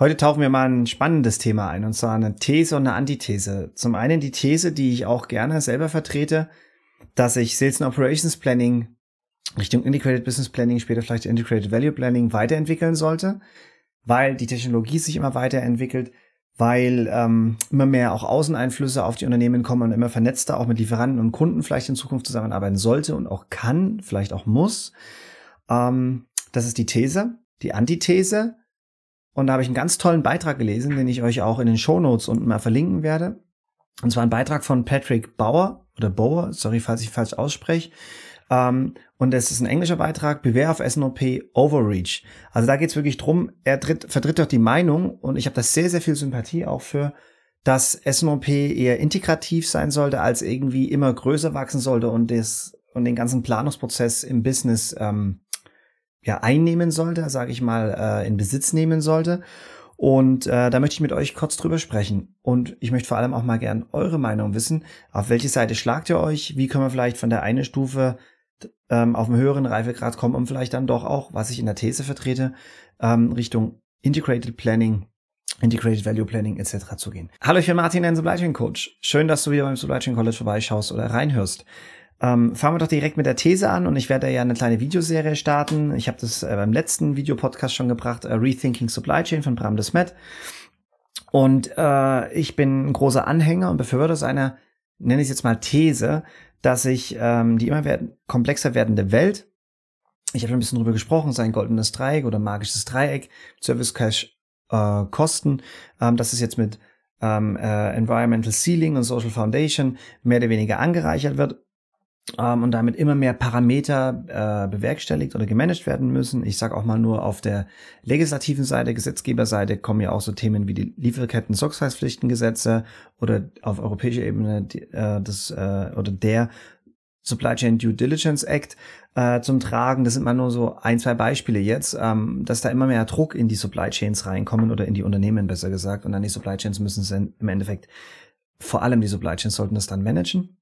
Heute tauchen wir mal ein spannendes Thema ein, und zwar eine These und eine Antithese. Zum einen die These, die ich auch gerne selber vertrete, dass ich Sales and Operations Planning Richtung Integrated Business Planning, später vielleicht Integrated Value Planning weiterentwickeln sollte, weil die Technologie sich immer weiterentwickelt, weil ähm, immer mehr auch Außeneinflüsse auf die Unternehmen kommen und immer vernetzter auch mit Lieferanten und Kunden vielleicht in Zukunft zusammenarbeiten sollte und auch kann, vielleicht auch muss. Ähm, das ist die These. Die Antithese und da habe ich einen ganz tollen Beitrag gelesen, den ich euch auch in den Show Notes unten mal verlinken werde. Und zwar ein Beitrag von Patrick Bauer oder Bauer, sorry, falls ich falsch ausspreche. Um, ähm, und es ist ein englischer Beitrag, Beware of SNOP Overreach. Also da geht es wirklich drum, er tritt, vertritt doch die Meinung und ich habe da sehr, sehr viel Sympathie auch für, dass SNOP eher integrativ sein sollte, als irgendwie immer größer wachsen sollte und, des, und den ganzen Planungsprozess im Business ähm, ja, einnehmen sollte, sage ich mal, äh, in Besitz nehmen sollte. Und äh, da möchte ich mit euch kurz drüber sprechen. Und ich möchte vor allem auch mal gern eure Meinung wissen. Auf welche Seite schlagt ihr euch? Wie können wir vielleicht von der einen Stufe ähm, auf einen höheren Reifegrad kommen und vielleicht dann doch auch, was ich in der These vertrete, ähm, Richtung Integrated Planning, Integrated Value Planning etc. zu gehen. Hallo, ich bin Martin, dein Supply Chain Coach. Schön, dass du wieder beim Supply Chain College vorbeischaust oder reinhörst. Ähm, fangen wir doch direkt mit der These an und ich werde ja eine kleine Videoserie starten. Ich habe das äh, beim letzten Videopodcast schon gebracht, äh, Rethinking Supply Chain von Bram Desmet. Und äh, ich bin ein großer Anhänger und Befürworter seiner, nenne ich es jetzt mal These, dass sich ähm, die immer werden, komplexer werdende Welt, ich habe ein bisschen drüber gesprochen, sein goldenes Dreieck oder magisches Dreieck, Service Cash äh, Kosten, ähm, dass es jetzt mit ähm, äh, Environmental Ceiling und Social Foundation mehr oder weniger angereichert wird ähm, und damit immer mehr Parameter äh, bewerkstelligt oder gemanagt werden müssen. Ich sage auch mal nur auf der legislativen Seite, Gesetzgeberseite kommen ja auch so Themen wie die Lieferketten, Sorgfaltspflichtengesetze oder auf europäischer Ebene die, äh, das äh, oder der Supply Chain Due Diligence Act äh, zum Tragen. Das sind mal nur so ein, zwei Beispiele jetzt, ähm, dass da immer mehr Druck in die Supply Chains reinkommen oder in die Unternehmen besser gesagt. Und dann die Supply Chains müssen es im Endeffekt, vor allem die Supply Chains sollten das dann managen.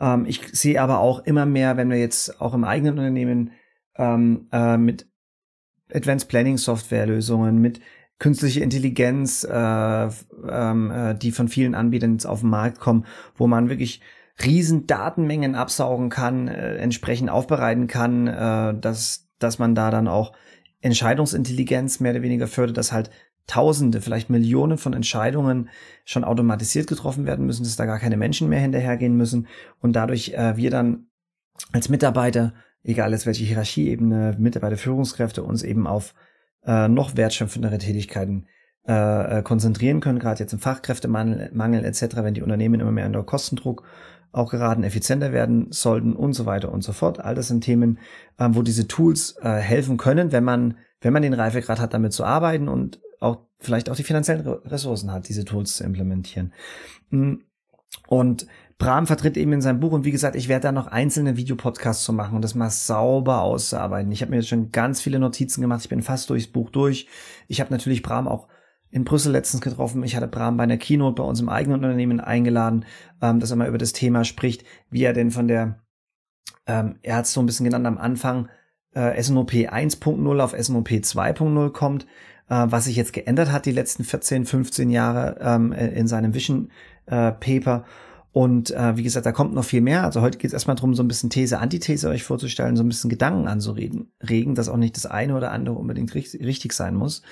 Ähm, ich sehe aber auch immer mehr, wenn wir jetzt auch im eigenen Unternehmen ähm, äh, mit Advanced Planning Software Lösungen, mit künstlicher Intelligenz, äh, ähm, äh, die von vielen Anbietern jetzt auf den Markt kommen, wo man wirklich riesen Datenmengen absaugen kann, äh, entsprechend aufbereiten kann, äh, dass, dass man da dann auch Entscheidungsintelligenz mehr oder weniger fördert, dass halt Tausende, vielleicht Millionen von Entscheidungen schon automatisiert getroffen werden müssen, dass da gar keine Menschen mehr hinterhergehen müssen und dadurch äh, wir dann als Mitarbeiter, egal jetzt welche Hierarchieebene, Mitarbeiter, Führungskräfte, uns eben auf äh, noch wertschöpfendere Tätigkeiten äh, äh konzentrieren können, gerade jetzt im Fachkräftemangel Mangel etc., wenn die Unternehmen immer mehr unter Kostendruck auch geraten, effizienter werden sollten und so weiter und so fort. All das sind Themen, äh, wo diese Tools äh, helfen können, wenn man wenn man den Reifegrad hat, damit zu arbeiten und auch vielleicht auch die finanziellen Ressourcen hat, diese Tools zu implementieren. Hm. Und Bram vertritt eben in seinem Buch und wie gesagt, ich werde da noch einzelne Videopodcasts zu machen und das mal sauber auszuarbeiten. Ich habe mir jetzt schon ganz viele Notizen gemacht, ich bin fast durchs Buch durch. Ich habe natürlich Bram auch in Brüssel letztens getroffen. Ich hatte Bram bei einer Keynote bei uns im eigenen Unternehmen eingeladen, ähm, dass er mal über das Thema spricht, wie er denn von der, ähm, er hat es so ein bisschen genannt am Anfang, äh, SNOP 1.0 auf SNOP 2.0 kommt, äh, was sich jetzt geändert hat die letzten 14, 15 Jahre ähm, in seinem Vision äh, Paper. Und äh, wie gesagt, da kommt noch viel mehr. Also heute geht es erstmal darum, so ein bisschen These, Antithese euch vorzustellen, so ein bisschen Gedanken anzuregen, regen, dass auch nicht das eine oder andere unbedingt richtig, richtig sein muss.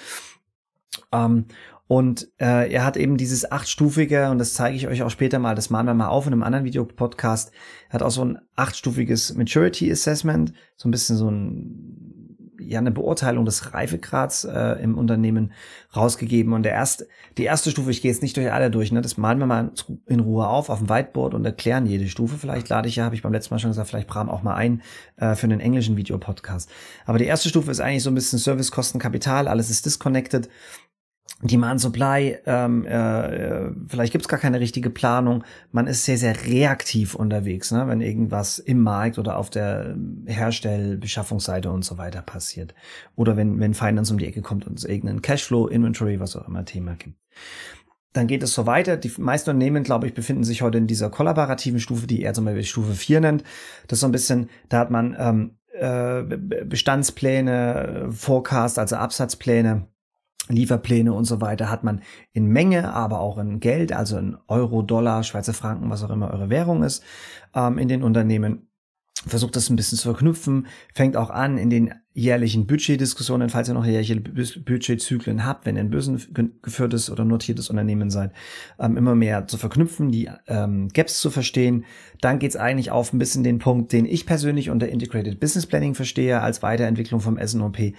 Ähm, und äh, er hat eben dieses achtstufige, und das zeige ich euch auch später mal, das malen wir mal auf in einem anderen Videopodcast, er hat auch so ein achtstufiges Maturity Assessment, so ein bisschen so ein, ja, eine Beurteilung des Reifegrads äh, im Unternehmen rausgegeben. Und der erste, die erste Stufe, ich gehe jetzt nicht durch alle durch, ne, das malen wir mal in Ruhe auf, auf dem Whiteboard und erklären jede Stufe. Vielleicht lade ich ja, habe ich beim letzten Mal schon gesagt, vielleicht Bram auch mal ein äh, für einen englischen Videopodcast. Aber die erste Stufe ist eigentlich so ein bisschen Servicekosten, Kapital, alles ist disconnected. Demand Supply, ähm, äh, äh, vielleicht gibt's gar keine richtige Planung. Man ist sehr, sehr reaktiv unterwegs, ne? wenn irgendwas im Markt oder auf der ähm, Herstellbeschaffungsseite und so weiter passiert. Oder wenn, wenn Finance um die Ecke kommt und es irgendeinen Cashflow, Inventory, was auch immer Thema gibt. Dann geht es so weiter. Die meisten Unternehmen, glaube ich, befinden sich heute in dieser kollaborativen Stufe, die er zum Beispiel Stufe 4 nennt. Das ist so ein bisschen, da hat man ähm, äh, Bestandspläne, Forecast, also Absatzpläne Lieferpläne und so weiter hat man in Menge, aber auch in Geld, also in Euro, Dollar, Schweizer Franken, was auch immer eure Währung ist, ähm, in den Unternehmen. Versucht das ein bisschen zu verknüpfen, fängt auch an in den jährlichen Budgetdiskussionen, falls ihr noch jährliche Budgetzyklen habt, wenn ihr ein börsengeführtes oder notiertes Unternehmen seid, ähm, immer mehr zu verknüpfen, die ähm, Gaps zu verstehen. Dann geht's eigentlich auf ein bisschen den Punkt, den ich persönlich unter Integrated Business Planning verstehe, als Weiterentwicklung vom SNOP.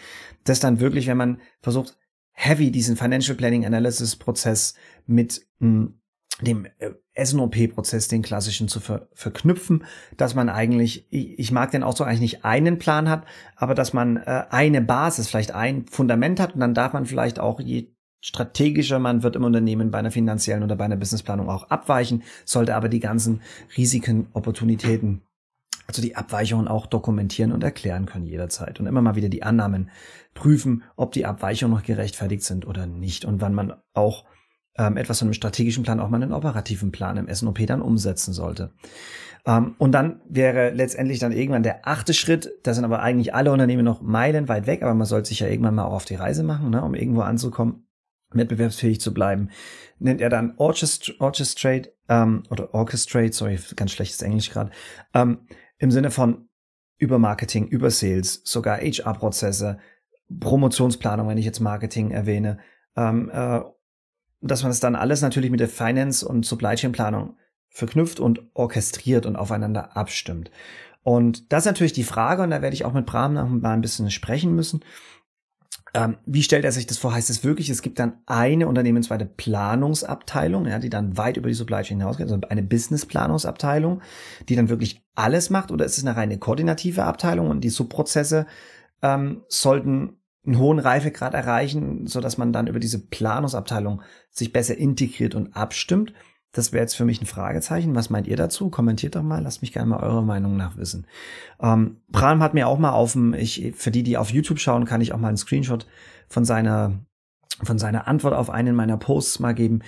dass dann wirklich, wenn man versucht, heavy diesen Financial Planning Analysis Prozess mit hm, dem äh, SNOP-Prozess, den klassischen, zu ver verknüpfen, dass man eigentlich, ich, mag den auch so eigentlich nicht einen Plan hat, aber dass man äh, eine Basis, vielleicht ein Fundament hat und dann darf man vielleicht auch je strategischer man wird im Unternehmen bei einer finanziellen oder bei einer Businessplanung auch abweichen, sollte aber die ganzen Risiken, Opportunitäten also die Abweichungen auch dokumentieren und erklären können jederzeit und immer mal wieder die Annahmen prüfen, ob die Abweichungen noch gerechtfertigt sind oder nicht und wann man auch ähm, etwas von einem strategischen Plan auch mal einen operativen Plan im SNOP dann umsetzen sollte. Ähm, und dann wäre letztendlich dann irgendwann der achte Schritt, da sind aber eigentlich alle Unternehmen noch meilenweit weg, aber man sollte sich ja irgendwann mal auch auf die Reise machen, ne, um irgendwo anzukommen wettbewerbsfähig zu bleiben, nennt er dann Orchestrate ähm, oder Orchestrate, sorry, ganz schlechtes Englisch gerade, ähm, im Sinne von über Marketing, über Sales, sogar HR-Prozesse, Promotionsplanung, wenn ich jetzt Marketing erwähne, ähm, äh, dass man es das dann alles natürlich mit der Finance- und Supply Chain-Planung verknüpft und orchestriert und aufeinander abstimmt. Und das ist natürlich die Frage, und da werde ich auch mit Bram noch mal ein bisschen sprechen müssen, ähm, wie stellt er sich das vor? Heißt es wirklich, es gibt dann eine unternehmensweite Planungsabteilung, ja, die dann weit über die Supply Chain hinausgeht, also eine Business-Planungsabteilung, die dann wirklich alles macht? Oder ist es eine reine koordinative Abteilung und die Subprozesse ähm, sollten einen hohen Reifegrad erreichen, so dass man dann über diese Planungsabteilung sich besser integriert und abstimmt? Das wäre jetzt für mich ein Fragezeichen. Was meint ihr dazu? Kommentiert doch mal. Lasst mich gerne mal eure Meinung nachwissen. Ähm, Pram hat mir auch mal auf dem, ich, für die, die auf YouTube schauen, kann ich auch mal einen Screenshot von seiner, von seiner Antwort auf einen meiner Posts mal geben.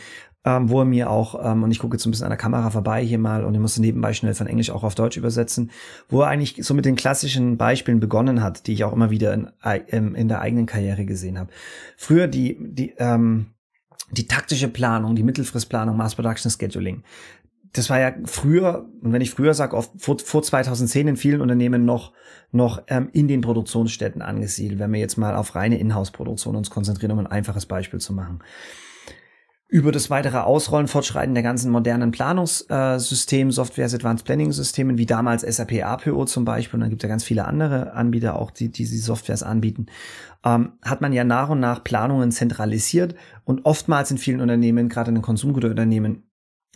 Ähm, wo er mir auch, ähm, und ich gucke jetzt ein bisschen an der Kamera vorbei hier mal und ich musste nebenbei schnell von Englisch auch auf Deutsch übersetzen, wo er eigentlich so mit den klassischen Beispielen begonnen hat, die ich auch immer wieder in, äh, in der eigenen Karriere gesehen habe. Früher die, die, ähm, die taktische Planung, die Mittelfristplanung, Mass Production Scheduling. Das war ja früher, und wenn ich früher sage, vor, vor 2010 in vielen Unternehmen noch, noch ähm, in den Produktionsstätten angesiedelt, wenn wir jetzt mal auf reine Inhouse-Produktion uns konzentrieren, um ein einfaches Beispiel zu machen über das weitere Ausrollen, Fortschreiten der ganzen modernen Planungssysteme, äh, Softwares, Advanced Planning Systemen, wie damals SAP APO zum Beispiel, und dann gibt es ja ganz viele andere Anbieter auch, die, die, die Softwares anbieten, ähm, hat man ja nach und nach Planungen zentralisiert und oftmals in vielen Unternehmen, gerade in den Konsumgüterunternehmen,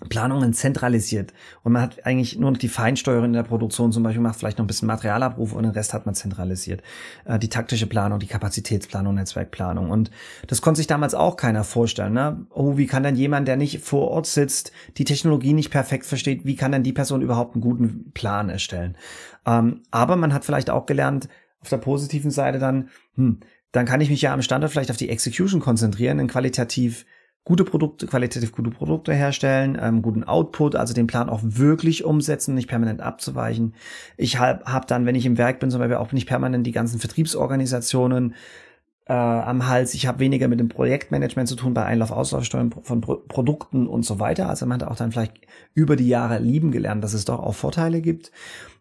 Planungen zentralisiert und man hat eigentlich nur noch die Feinsteuerung in der Produktion zum Beispiel, macht vielleicht noch ein bisschen Materialabruf und den Rest hat man zentralisiert. Äh, die taktische Planung, die Kapazitätsplanung, Netzwerkplanung und das konnte sich damals auch keiner vorstellen. Ne? Oh, wie kann dann jemand, der nicht vor Ort sitzt, die Technologie nicht perfekt versteht, wie kann dann die Person überhaupt einen guten Plan erstellen? Ähm, aber man hat vielleicht auch gelernt, auf der positiven Seite dann, hm, dann kann ich mich ja am Standort vielleicht auf die Execution konzentrieren, einen qualitativ gute Produkte, qualitativ gute Produkte herstellen, ähm, guten Output, also den Plan auch wirklich umsetzen, nicht permanent abzuweichen. Ich habe hab dann, wenn ich im Werk bin, zum Beispiel auch nicht permanent die ganzen Vertriebsorganisationen äh, am Hals. Ich habe weniger mit dem Projektmanagement zu tun bei Einlauf-Auslaufsteuern von Pro Produkten und so weiter. Also man hat auch dann vielleicht über die Jahre lieben gelernt, dass es doch auch Vorteile gibt.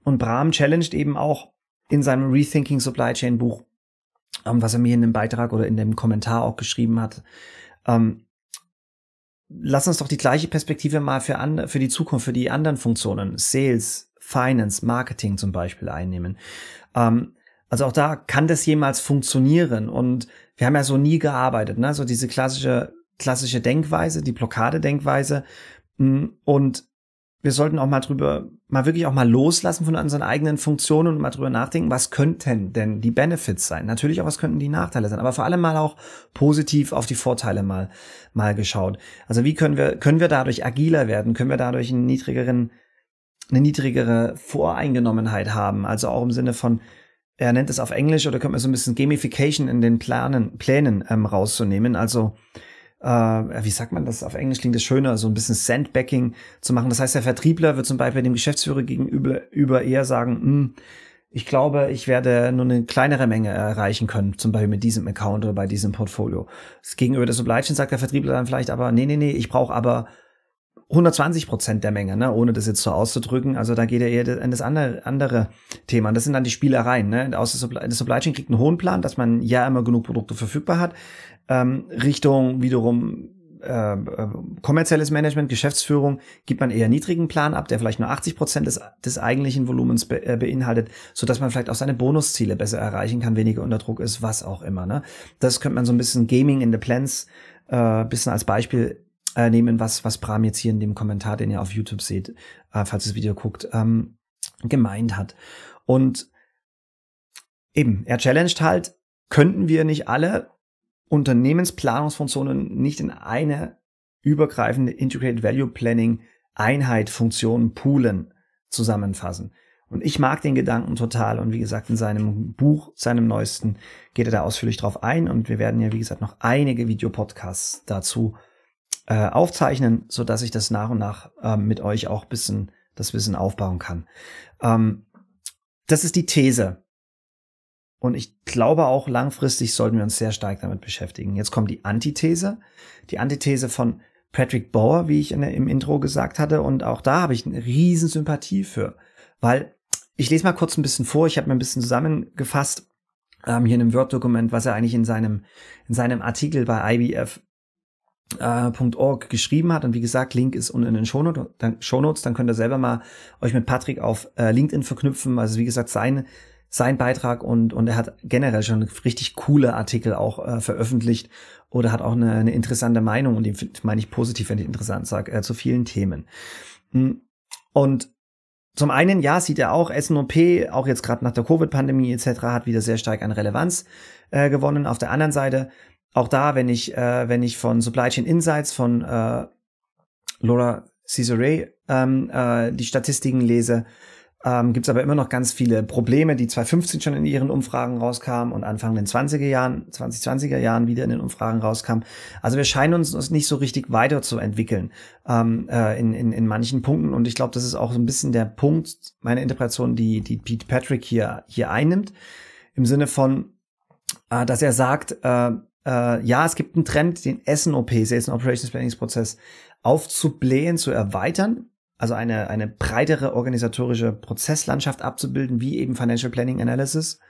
Und Brahm challenged eben auch in seinem Rethinking Supply Chain Buch, ähm, was er mir in dem Beitrag oder in dem Kommentar auch geschrieben hat, ähm, lass uns doch die gleiche Perspektive mal für, an, für die Zukunft, für die anderen Funktionen, Sales, Finance, Marketing zum Beispiel einnehmen. Ähm, also auch da kann das jemals funktionieren. Und wir haben ja so nie gearbeitet, ne? So diese klassische, klassische Denkweise, die Blockade-Denkweise. Mm, und wir sollten auch mal drüber, mal wirklich auch mal loslassen von unseren eigenen Funktionen und mal drüber nachdenken, was könnten denn die Benefits sein? Natürlich auch, was könnten die Nachteile sein? Aber vor allem mal auch positiv auf die Vorteile mal, mal geschaut. Also wie können wir, können wir dadurch agiler werden? Können wir dadurch einen niedrigeren, eine niedrigere Voreingenommenheit haben? Also auch im Sinne von, er nennt es auf Englisch oder könnte man so ein bisschen Gamification in den Planen, Plänen ähm, rauszunehmen. Also, äh, wie sagt man das, auf Englisch klingt das schöner, so ein bisschen Sandbacking zu machen. Das heißt, der Vertriebler wird zum Beispiel dem Geschäftsführer gegenüber über eher sagen, hm, ich glaube, ich werde nur eine kleinere Menge erreichen können, zum Beispiel mit diesem Account oder bei diesem Portfolio. gegenüber der Supply Chain sagt der Vertriebler dann vielleicht aber, nee, nee, nee, ich brauche aber 120 Prozent der Menge, ne? ohne das jetzt so auszudrücken. Also da geht er eher an das andere, andere Thema. Und das sind dann die Spielereien. Ne? Aus der Supply, das Supply Chain kriegt einen hohen Plan, dass man ja immer genug Produkte verfügbar hat. Ähm, Richtung wiederum ähm, äh, kommerzielles Management, Geschäftsführung gibt man eher niedrigen Plan ab, der vielleicht nur 80 Prozent des, des eigentlichen Volumens be, äh, beinhaltet, so dass man vielleicht auch seine Bonusziele besser erreichen kann, weniger unter Druck ist, was auch immer. Ne? Das könnte man so ein bisschen Gaming in the Plans äh, bisschen als Beispiel äh, nehmen, was, was Bram jetzt hier in dem Kommentar, den ihr auf YouTube seht, äh, falls ihr das Video guckt, ähm, gemeint hat. Und eben, er challenged halt, könnten wir nicht alle Unternehmensplanungsfunktionen nicht in eine übergreifende Integrated Value Planning Einheit, Funktion, Poolen zusammenfassen. Und ich mag den Gedanken total. Und wie gesagt, in seinem Buch, seinem neuesten, geht er da ausführlich drauf ein. Und wir werden ja, wie gesagt, noch einige Videopodcasts dazu äh, aufzeichnen, so dass ich das nach und nach äh, mit euch auch bisschen das Wissen aufbauen kann. Ähm, das ist die These. Und ich glaube auch langfristig sollten wir uns sehr stark damit beschäftigen. Jetzt kommt die Antithese. Die Antithese von Patrick Bauer, wie ich in der, im Intro gesagt hatte. Und auch da habe ich eine riesen Sympathie für. Weil ich lese mal kurz ein bisschen vor. Ich habe mir ein bisschen zusammengefasst ähm, hier in einem Word-Dokument, was er eigentlich in seinem, in seinem Artikel bei IBF äh, .org geschrieben hat. Und wie gesagt, Link ist unten in den Shownote, dann, Shownotes. Dann könnt ihr selber mal euch mit Patrick auf äh, LinkedIn verknüpfen. Also wie gesagt, sein, sein Beitrag und, und er hat generell schon richtig coole Artikel auch äh, veröffentlicht oder hat auch eine, eine interessante Meinung. Und die meine ich positiv, wenn ich interessant sage, äh, zu vielen Themen. Hm. Und zum einen, ja, sieht er auch, SNOP, auch jetzt gerade nach der Covid-Pandemie etc., hat wieder sehr stark an Relevanz äh, gewonnen. Auf der anderen Seite auch da, wenn ich, äh, wenn ich von Supply Chain Insights von äh, Laura Cesare ähm, äh, die Statistiken lese, ähm, gibt es aber immer noch ganz viele Probleme, die 2015 schon in ihren Umfragen rauskamen und Anfang den 20er Jahren, 2020er Jahren wieder in den Umfragen rauskamen. Also wir scheinen uns, uns nicht so richtig weiterzuentwickeln ähm, äh, in, in, in manchen Punkten. Und ich glaube, das ist auch so ein bisschen der Punkt, meine Interpretation, die, die Pete Patrick hier, hier einnimmt. Im Sinne von, äh, dass er sagt, äh, äh, ja, es gibt einen Trend, den SNOP, Sales and Operations Planning-Prozess, aufzublähen, zu erweitern, also eine, eine breitere organisatorische Prozesslandschaft abzubilden, wie eben Financial Planning Analysis,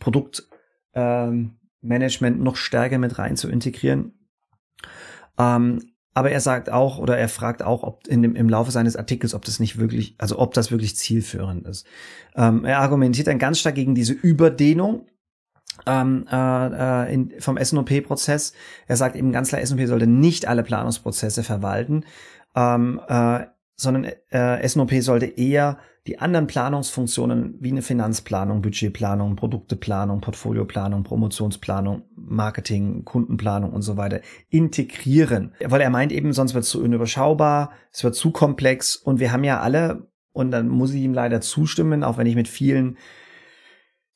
Produktmanagement ähm, noch stärker mit rein zu integrieren. Ähm, aber er sagt auch oder er fragt auch, ob in dem, im Laufe seines Artikels, ob das nicht wirklich, also ob das wirklich zielführend ist. Ähm, er argumentiert dann ganz stark gegen diese Überdehnung ähm, äh, äh, in, vom S&OP-Prozess. Er sagt eben ganz klar, S&OP sollte nicht alle Planungsprozesse verwalten, ähm, äh, sondern äh, S&OP sollte eher die anderen Planungsfunktionen wie eine Finanzplanung, Budgetplanung, Produkteplanung, Portfolioplanung, Promotionsplanung, Marketing, Kundenplanung und so weiter integrieren. Weil er meint eben, sonst wird es zu unüberschaubar, es wird zu komplex und wir haben ja alle, und dann muss ich ihm leider zustimmen, auch wenn ich mit vielen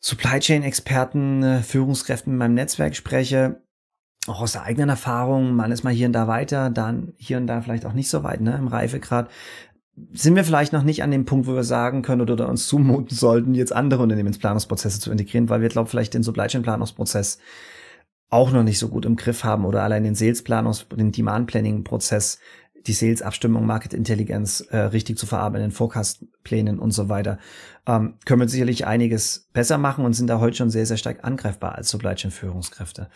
Supply Chain-Experten, äh, Führungskräften in meinem Netzwerk spreche, auch aus der eigenen Erfahrung, man ist mal hier und da weiter, dann hier und da vielleicht auch nicht so weit, ne, im Reifegrad, sind wir vielleicht noch nicht an dem Punkt, wo wir sagen können oder, uns zumuten sollten, jetzt andere Unternehmensplanungsprozesse zu integrieren, weil wir, glaube vielleicht den Supply Chain Planungsprozess auch noch nicht so gut im Griff haben oder allein den Sales Planungs-, den Demand Planning Prozess die Sales-Abstimmung, Market-Intelligenz äh, richtig zu verarbeiten, in Forecast-Plänen und so weiter, ähm, können wir sicherlich einiges besser machen und sind da heute schon sehr, sehr stark angreifbar als Supply Chain-Führungskräfte.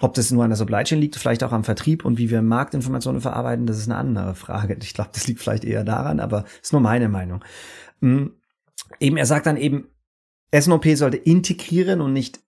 Ob das nur an der Supply Chain liegt, vielleicht auch am Vertrieb und wie wir Marktinformationen verarbeiten, das ist eine andere Frage. Ich glaube, das liegt vielleicht eher daran, aber ist nur meine Meinung. Mm, eben, er sagt dann eben, SNOP sollte integrieren und nicht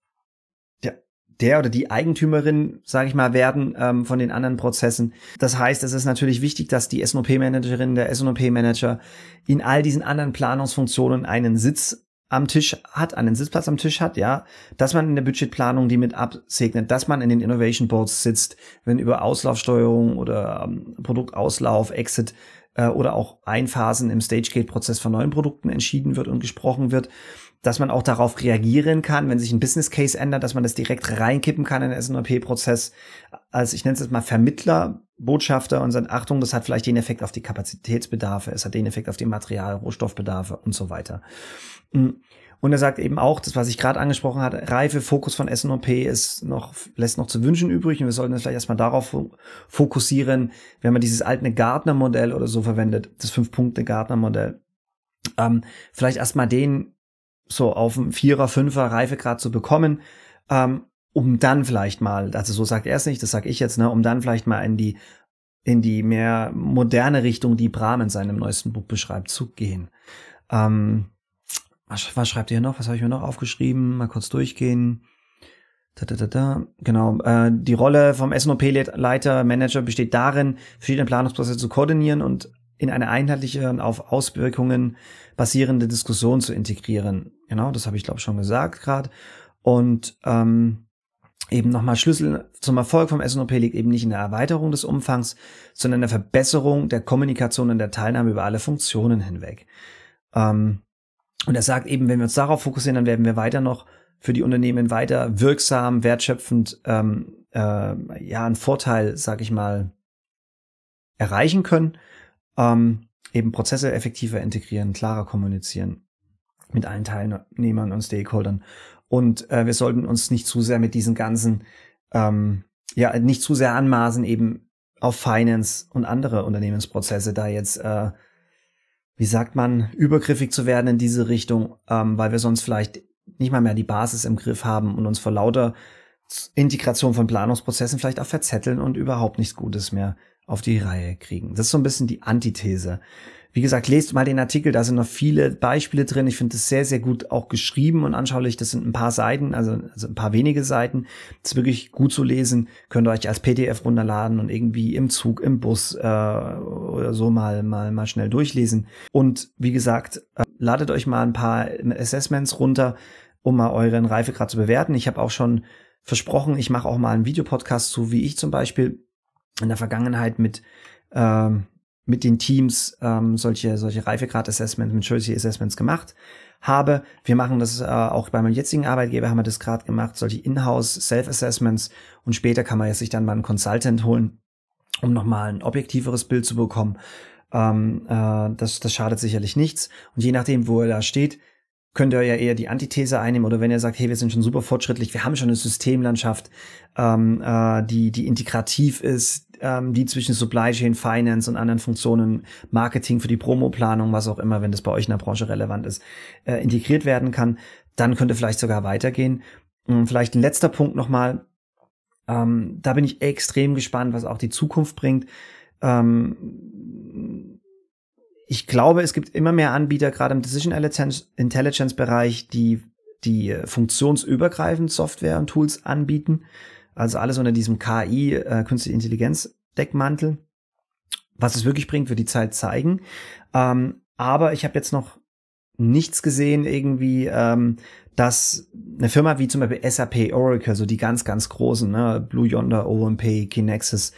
der oder die Eigentümerin, sage ich mal, werden ähm, von den anderen Prozessen. Das heißt, es ist natürlich wichtig, dass die SNOP-Managerin, der SNOP-Manager in all diesen anderen Planungsfunktionen einen Sitz am Tisch hat, einen Sitzplatz am Tisch hat, ja, dass man in der Budgetplanung die mit absegnet, dass man in den Innovation Boards sitzt, wenn über Auslaufsteuerung oder ähm, Produktauslauf, Exit äh, oder auch Einphasen im Stagegate-Prozess von neuen Produkten entschieden wird und gesprochen wird dass man auch darauf reagieren kann, wenn sich ein Business Case ändert, dass man das direkt reinkippen kann in den S&OP-Prozess als, ich nenne es jetzt mal Vermittler, Botschafter und sagt, Achtung, das hat vielleicht den Effekt auf die Kapazitätsbedarfe, es hat den Effekt auf die Material-, Rohstoffbedarfe und so weiter. Mm. Und er sagt eben auch, das, was ich gerade angesprochen hatte, reife Fokus von S&OP ist noch, lässt noch zu wünschen übrig und wir sollten uns vielleicht erstmal darauf fokussieren, wenn man dieses alte Gartner-Modell oder so verwendet, das Fünf-Punkte-Gartner-Modell, ähm, vielleicht erstmal den so auf dem Vierer, Fünfer Reifegrad zu bekommen, ähm, um dann vielleicht mal, also so sagt er es nicht, das sag ich jetzt, ne, um dann vielleicht mal in die in die mehr moderne Richtung, die Brahm in seinem neuesten Buch beschreibt, zu gehen. Ähm, was, was schreibt ihr noch? Was habe ich mir noch aufgeschrieben? Mal kurz durchgehen. Da, da, da, da. Genau. Äh, die Rolle vom SNOP-Leiter, Manager besteht darin, verschiedene Planungsprozesse zu koordinieren und in eine einheitliche und auf Auswirkungen basierende Diskussion zu integrieren. Genau, das habe ich glaube schon gesagt gerade. Und ähm, eben nochmal Schlüssel zum Erfolg vom SNOP liegt eben nicht in der Erweiterung des Umfangs, sondern in der Verbesserung der Kommunikation und der Teilnahme über alle Funktionen hinweg. Ähm, und er sagt eben, wenn wir uns darauf fokussieren, dann werden wir weiter noch für die Unternehmen weiter wirksam, wertschöpfend, ähm, äh, ja, einen Vorteil, sag ich mal, erreichen können ähm, eben Prozesse effektiver integrieren, klarer kommunizieren mit allen Teilnehmern und Stakeholdern. Und äh, wir sollten uns nicht zu sehr mit diesen ganzen, ähm, ja, nicht zu sehr anmaßen, eben auf Finance und andere Unternehmensprozesse da jetzt, äh, wie sagt man, übergriffig zu werden in diese Richtung, ähm, weil wir sonst vielleicht nicht mal mehr die Basis im Griff haben und uns vor lauter Integration von Planungsprozessen vielleicht auch verzetteln und überhaupt nichts Gutes mehr auf die Reihe kriegen. Das ist so ein bisschen die Antithese. Wie gesagt, lest mal den Artikel, da sind noch viele Beispiele drin. Ich finde es sehr, sehr gut auch geschrieben und anschaulich. Das sind ein paar Seiten, also, also ein paar wenige Seiten. Das ist wirklich gut zu lesen. Könnt ihr euch als PDF runterladen und irgendwie im Zug, im Bus äh, oder so mal, mal, mal schnell durchlesen. Und wie gesagt, äh, ladet euch mal ein paar Assessments runter, um mal euren Reifegrad zu bewerten. Ich habe auch schon versprochen, ich mache auch mal einen Videopodcast zu, wie ich zum Beispiel in der Vergangenheit mit, ähm, mit den Teams ähm, solche, solche Reifegrad-Assessments, Maturity-Assessments gemacht habe. Wir machen das äh, auch bei meinem jetzigen Arbeitgeber, haben wir das gerade gemacht, solche Inhouse-Self-Assessments und später kann man jetzt sich dann mal einen Consultant holen, um nochmal ein objektiveres Bild zu bekommen. Ähm, äh, das, das schadet sicherlich nichts. Und je nachdem, wo er da steht, könnt ihr ja eher die Antithese einnehmen oder wenn ihr sagt, hey, wir sind schon super fortschrittlich, wir haben schon eine Systemlandschaft, ähm, äh, die, die integrativ ist, ähm, die zwischen Supply Chain, Finance und anderen Funktionen, Marketing für die Promoplanung, was auch immer, wenn das bei euch in der Branche relevant ist, äh, integriert werden kann, dann könnte vielleicht sogar weitergehen. Und hm, vielleicht ein letzter Punkt nochmal. Ähm, da bin ich extrem gespannt, was auch die Zukunft bringt. Ähm, ich glaube, es gibt immer mehr Anbieter, gerade im Decision Intelligence Bereich, die die äh, funktionsübergreifend Software und Tools anbieten. Also alles unter diesem KI, äh, Künstliche Intelligenz Deckmantel. Was es wirklich bringt, wird die Zeit zeigen. Ähm, aber ich habe jetzt noch nichts gesehen irgendwie, ähm, dass eine Firma wie zum Beispiel SAP, Oracle, so die ganz, ganz großen, ne, Blue Yonder, OMP, Kinexis,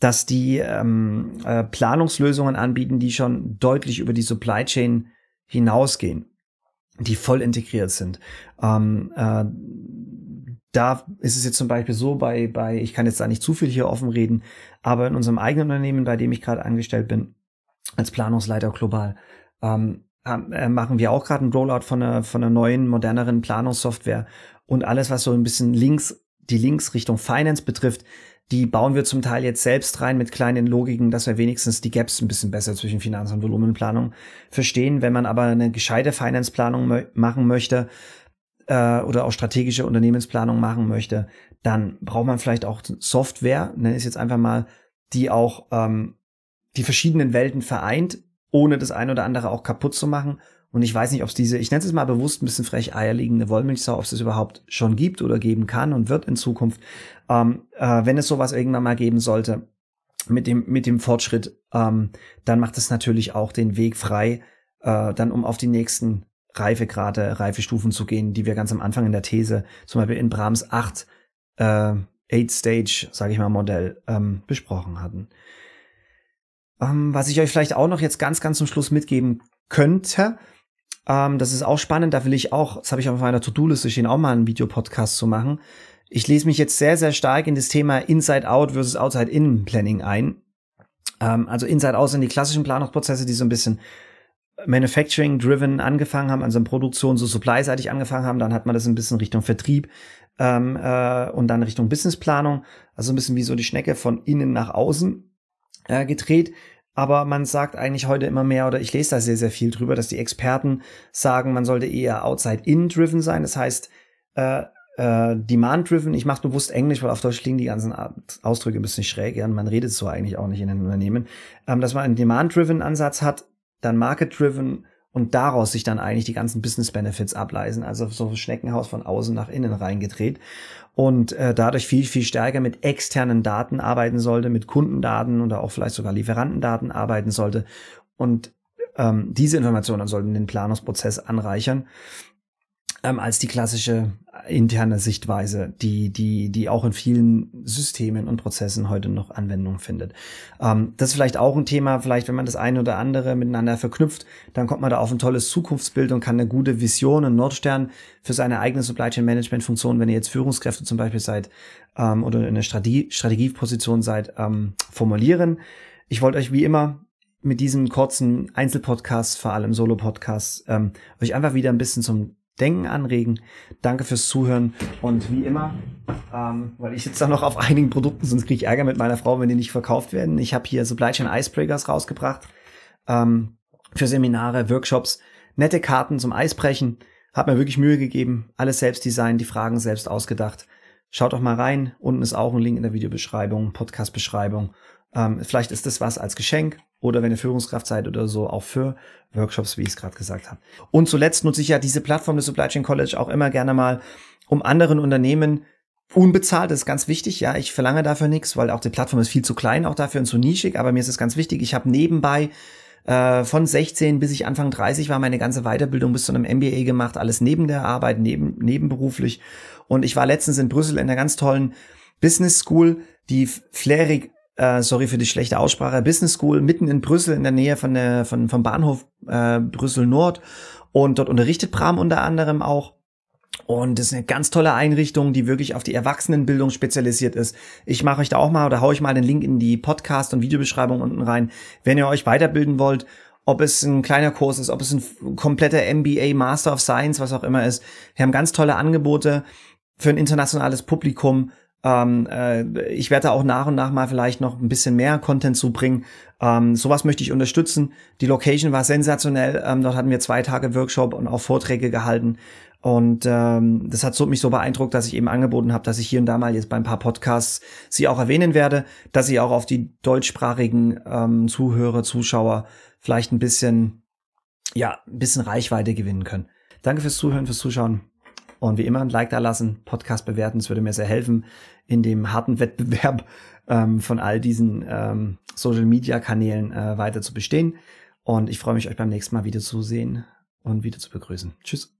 dass die ähm, äh, Planungslösungen anbieten, die schon deutlich über die Supply Chain hinausgehen, die voll integriert sind. Ähm, äh, da ist es jetzt zum Beispiel so bei, bei, ich kann jetzt da nicht zu viel hier offen reden, aber in unserem eigenen Unternehmen, bei dem ich gerade angestellt bin, als Planungsleiter global, ähm, äh, machen wir auch gerade einen Rollout von einer, von einer neuen, moderneren Planungssoftware und alles, was so ein bisschen links, die links Richtung Finance betrifft, die bauen wir zum Teil jetzt selbst rein mit kleinen Logiken, dass wir wenigstens die Gaps ein bisschen besser zwischen Finanz- und Volumenplanung verstehen. Wenn man aber eine gescheite Finanzplanung machen möchte, äh, oder auch strategische Unternehmensplanung machen möchte, dann braucht man vielleicht auch Software, nenne ich es jetzt einfach mal, die auch ähm, die verschiedenen Welten vereint, ohne das eine oder andere auch kaputt zu machen. Und ich weiß nicht, ob es diese, ich nenne es mal bewusst ein bisschen frech eierliegende Wollmilchsau, ob es das überhaupt schon gibt oder geben kann und wird in Zukunft, ähm, äh, wenn es sowas irgendwann mal geben sollte, mit dem, mit dem Fortschritt, ähm, dann macht es natürlich auch den Weg frei, äh, dann um auf die nächsten Reifegrade, Reifestufen zu gehen, die wir ganz am Anfang in der These, zum Beispiel in Brahms 8, äh, 8 Stage, sage ich mal, Modell ähm, besprochen hatten. Ähm, was ich euch vielleicht auch noch jetzt ganz, ganz zum Schluss mitgeben könnte, ähm, das ist auch spannend, da will ich auch, das habe ich auf meiner To-Do-Liste stehen, auch mal einen Videopodcast zu machen. Ich lese mich jetzt sehr, sehr stark in das Thema Inside-Out versus Outside-In-Planning ein. Ähm, also Inside-Out sind die klassischen Planungsprozesse, die so ein bisschen Manufacturing-driven angefangen haben, also in Produktion so supply-seitig angefangen haben, dann hat man das ein bisschen Richtung Vertrieb ähm, äh, und dann Richtung Businessplanung, also ein bisschen wie so die Schnecke von innen nach außen äh, gedreht. Aber man sagt eigentlich heute immer mehr, oder ich lese da sehr, sehr viel drüber, dass die Experten sagen, man sollte eher outside-in-driven sein. Das heißt, äh, äh, demand-driven. Ich mache bewusst Englisch, weil auf Deutsch klingen die ganzen Ausdrücke ein bisschen schräg. Ja, und man redet so eigentlich auch nicht in den Unternehmen. Ähm, dass man einen demand-driven Ansatz hat, dann market-driven und daraus sich dann eigentlich die ganzen Business Benefits ableisen, also so ein Schneckenhaus von außen nach innen reingedreht und äh, dadurch viel, viel stärker mit externen Daten arbeiten sollte, mit Kundendaten oder auch vielleicht sogar Lieferantendaten arbeiten sollte und ähm, diese Informationen sollten den Planungsprozess anreichern ähm, als die klassische äh, interne Sichtweise, die, die, die auch in vielen Systemen und Prozessen heute noch Anwendung findet. Ähm, das ist vielleicht auch ein Thema, vielleicht wenn man das eine oder andere miteinander verknüpft, dann kommt man da auf ein tolles Zukunftsbild und kann eine gute Vision, einen Nordstern für seine eigene Supply Chain Management Funktion, wenn ihr jetzt Führungskräfte zum Beispiel seid ähm, oder in einer Strategie, Strategieposition seid, ähm, formulieren. Ich wollte euch wie immer mit diesem kurzen Einzelpodcast, vor allem Solo-Podcast, ähm, euch einfach wieder ein bisschen zum Denken anregen. Danke fürs Zuhören und wie immer, ähm, weil ich sitze da noch auf einigen Produkten, sonst kriege ich Ärger mit meiner Frau, wenn die nicht verkauft werden. Ich habe hier Supply Chain Icebreakers rausgebracht ähm, für Seminare, Workshops, nette Karten zum Eisbrechen. Hat mir wirklich Mühe gegeben, alles selbst designt, die Fragen selbst ausgedacht. Schaut doch mal rein. Unten ist auch ein Link in der Videobeschreibung, Podcast-Beschreibung. Ähm, vielleicht ist das was als Geschenk oder wenn ihr Führungskraft seid oder so, auch für Workshops, wie ich es gerade gesagt habe. Und zuletzt nutze ich ja diese Plattform des Supply Chain College auch immer gerne mal, um anderen Unternehmen unbezahlt, das ist ganz wichtig, ja, ich verlange dafür nichts, weil auch die Plattform ist viel zu klein auch dafür und zu nischig, aber mir ist es ganz wichtig, ich habe nebenbei äh, von 16 bis ich Anfang 30 war meine ganze Weiterbildung bis zu einem MBA gemacht, alles neben der Arbeit, neben, nebenberuflich und ich war letztens in Brüssel in einer ganz tollen Business School, die Flerig äh, sorry für die schlechte Aussprache, Business School mitten in Brüssel in der Nähe von der, von, vom Bahnhof äh, Brüssel Nord. Und dort unterrichtet Bram unter anderem auch. Und das ist eine ganz tolle Einrichtung, die wirklich auf die Erwachsenenbildung spezialisiert ist. Ich mache euch da auch mal oder haue ich mal den Link in die Podcast- und Videobeschreibung unten rein, wenn ihr euch weiterbilden wollt. Ob es ein kleiner Kurs ist, ob es ein kompletter MBA, Master of Science, was auch immer ist. Wir haben ganz tolle Angebote für ein internationales Publikum ähm, äh, ich werde da auch nach und nach mal vielleicht noch ein bisschen mehr Content zubringen. Ähm, sowas möchte ich unterstützen. Die Location war sensationell. Ähm, dort hatten wir zwei Tage Workshop und auch Vorträge gehalten. Und ähm, das hat so, mich so beeindruckt, dass ich eben angeboten habe, dass ich hier und da mal jetzt bei ein paar Podcasts sie auch erwähnen werde, dass sie auch auf die deutschsprachigen ähm, Zuhörer, Zuschauer vielleicht ein bisschen, ja, ein bisschen Reichweite gewinnen können. Danke fürs Zuhören, fürs Zuschauen. Und wie immer, ein Like da lassen, Podcast bewerten, es würde mir sehr helfen in dem harten Wettbewerb ähm, von all diesen ähm, Social-Media-Kanälen äh, weiter zu bestehen. Und ich freue mich, euch beim nächsten Mal wieder zu sehen und wieder zu begrüßen. Tschüss.